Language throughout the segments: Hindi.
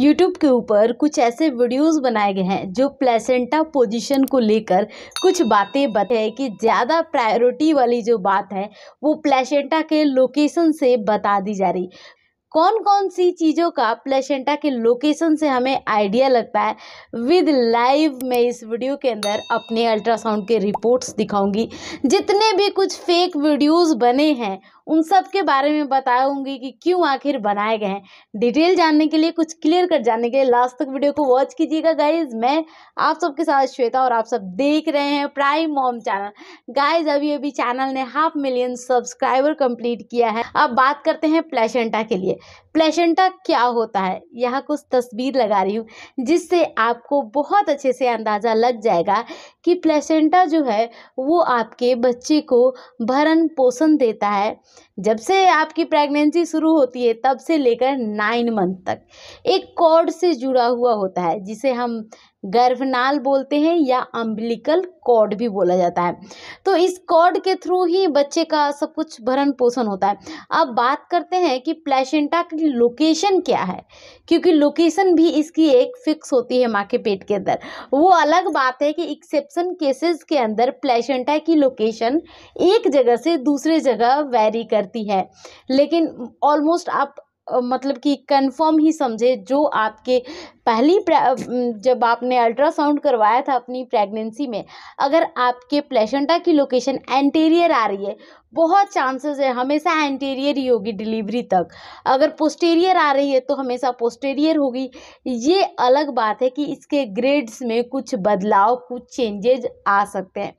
यूट्यूब के ऊपर कुछ ऐसे वीडियोस बनाए गए हैं जो प्लेसेंटा पोजीशन को लेकर कुछ बातें बताए कि ज़्यादा प्रायोरिटी वाली जो बात है वो प्लेसेंटा के लोकेशन से बता दी जा रही कौन कौन सी चीज़ों का प्लेसेंटा के लोकेशन से हमें आइडिया लगता है विद लाइव मैं इस वीडियो के अंदर अपने अल्ट्रासाउंड के रिपोर्ट्स दिखाऊंगी जितने भी कुछ फेक वीडियोस बने हैं उन सब के बारे में बताऊंगी कि क्यों आखिर बनाए गए हैं डिटेल जानने के लिए कुछ क्लियर कर जानने के लिए लास्ट तक वीडियो को वॉच कीजिएगा गाइज मैं आप सबके साथ श्वेता और आप सब देख रहे हैं प्राइम मॉम चैनल गाइज अभी अभी चैनल ने हाफ मिलियन सब्सक्राइबर कंप्लीट किया है अब बात करते हैं प्लेसेंटा के लिए प्लेसेंटा क्या होता है यहाँ कुछ तस्वीर लगा रही हूँ जिससे आपको बहुत अच्छे से अंदाज़ा लग जाएगा कि प्लेसेंटा जो है वो आपके बच्चे को भरण पोषण देता है जब से आपकी प्रेगनेंसी शुरू होती है तब से लेकर नाइन मंथ तक एक कॉर्ड से जुड़ा हुआ होता है जिसे हम गर्भनाल बोलते हैं या अम्बिलिकल कॉर्ड भी बोला जाता है तो इस कॉर्ड के थ्रू ही बच्चे का सब कुछ भरण पोषण होता है अब बात करते हैं कि प्लेसेंटा की लोकेशन क्या है क्योंकि लोकेशन भी इसकी एक फिक्स होती है माँ के पेट के अंदर वो अलग बात है कि एक्सेप्शन केसेस के अंदर प्लेसेंटा की लोकेशन एक जगह से दूसरे जगह वेरी करती है लेकिन ऑलमोस्ट आप मतलब कि कंफर्म ही समझे जो आपके पहली जब आपने अल्ट्रासाउंड करवाया था अपनी प्रेगनेंसी में अगर आपके प्लेसेंटा की लोकेशन एंटीरियर आ रही है बहुत चांसेस है हमेशा एंटीरियर ही होगी डिलीवरी तक अगर पोस्टेरियर आ रही है तो हमेशा पोस्टेरियर होगी ये अलग बात है कि इसके ग्रेड्स में कुछ बदलाव कुछ चेंजेज आ सकते हैं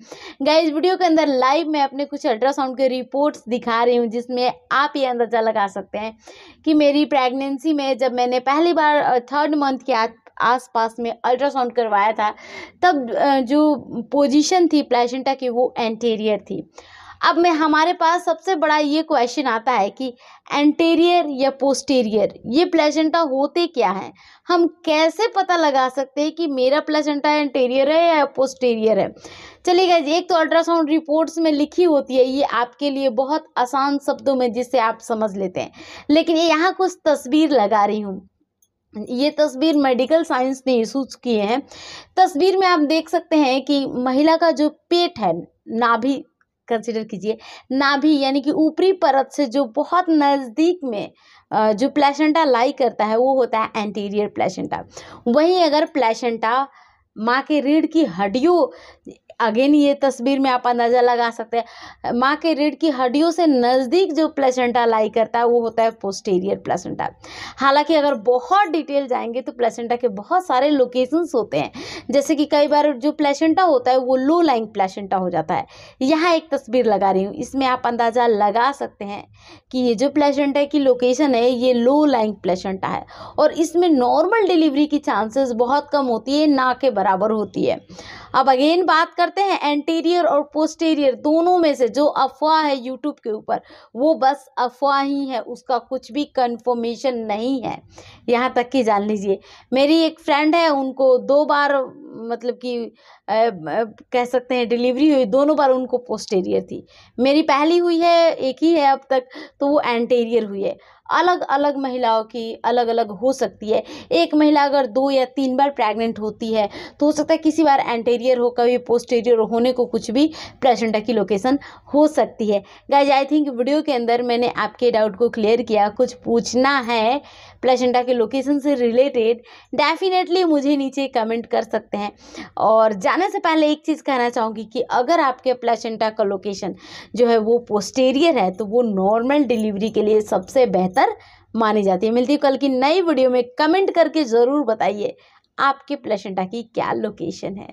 गाइस वीडियो के अंदर लाइव मैं अपने कुछ अल्ट्रासाउंड के रिपोर्ट्स दिखा रही हूँ जिसमें आप ये अंदाज़ा लगा सकते हैं कि मेरी प्रेगनेंसी में जब मैंने पहली बार थर्ड मंथ के आसपास में अल्ट्रासाउंड करवाया था तब जो पोजीशन थी प्लेसेंटा की वो एंटेरियर थी अब मैं हमारे पास सबसे बड़ा ये क्वेश्चन आता है कि एंटेरियर या पोस्टेरियर ये प्लेजेंटा होते क्या हैं हम कैसे पता लगा सकते हैं कि मेरा प्लेजेंटा एंटेरियर है या पोस्टेरियर है चलिए गाइज एक तो अल्ट्रासाउंड रिपोर्ट्स में लिखी होती है ये आपके लिए बहुत आसान शब्दों में जिससे आप समझ लेते हैं लेकिन ये यहाँ कुछ तस्वीर लगा रही हूँ ये तस्वीर मेडिकल साइंस ने इशूज किए हैं तस्वीर में आप देख सकते हैं कि महिला का जो पेट है नाभि कंसिडर कीजिए नाभि यानी कि ऊपरी परत से जो बहुत नज़दीक में जो प्लेसेंटा लाई करता है वो होता है एंटीरियर प्लेसेंटा वहीं अगर प्लेसेंटा माँ के रीढ़ की हड्डियों अगेन ये तस्वीर में आप अंदाज़ा लगा सकते हैं माँ के रीढ़ की हड्डियों से नज़दीक जो प्लेसेंटा लाई करता है वो होता है पोस्टेरियर प्लेसेंटा हालांकि अगर बहुत डिटेल जाएंगे तो प्लेसेंटा के बहुत सारे लोकेशंस होते हैं जैसे कि कई बार जो प्लेसेंटा होता है वो लो लाइंग प्लेसेंटा हो जाता है यहाँ एक तस्वीर लगा रही हूँ इसमें आप अंदाज़ा लगा सकते हैं कि ये जो प्लेसेंटा की लोकेशन है ये लो लाइंग प्लेसेंटा है और इसमें नॉर्मल डिलीवरी की चांसेस बहुत कम होती है ना के बराबर होती है अब अगेन बात करते हैं एंटीरियर और पोस्टीरियर दोनों में से जो अफवाह है यूट्यूब के ऊपर वो बस अफवाह ही है उसका कुछ भी कंफर्मेशन नहीं है यहाँ तक कि जान लीजिए मेरी एक फ्रेंड है उनको दो बार मतलब कि कह सकते हैं डिलीवरी हुई दोनों बार उनको पोस्टेरियर थी मेरी पहली हुई है एक ही है अब तक तो वो एंटेरियर हुई है अलग अलग महिलाओं की अलग अलग हो सकती है एक महिला अगर दो या तीन बार प्रेग्नेंट होती है तो हो सकता है किसी बार एंटेरियर हो कभी पोस्टेरियर होने को कुछ भी प्लेसेंटा की लोकेशन हो सकती है गाइज आई थिंक वीडियो के अंदर मैंने आपके डाउट को क्लियर किया कुछ पूछना है प्लेसेंटा के लोकेशन से रिलेटेड डेफिनेटली मुझे नीचे कमेंट कर सकते हैं हैं और जाने से पहले एक चीज़ कहना चाहूँगी कि अगर आपके प्लेसेंटा का लोकेशन जो है वो पोस्टेरियर है तो वो नॉर्मल डिलीवरी के लिए सबसे बेहतर मानी जाती है मिलती है कल की नई वीडियो में कमेंट करके ज़रूर बताइए आपके प्लेसेंटा की क्या लोकेशन है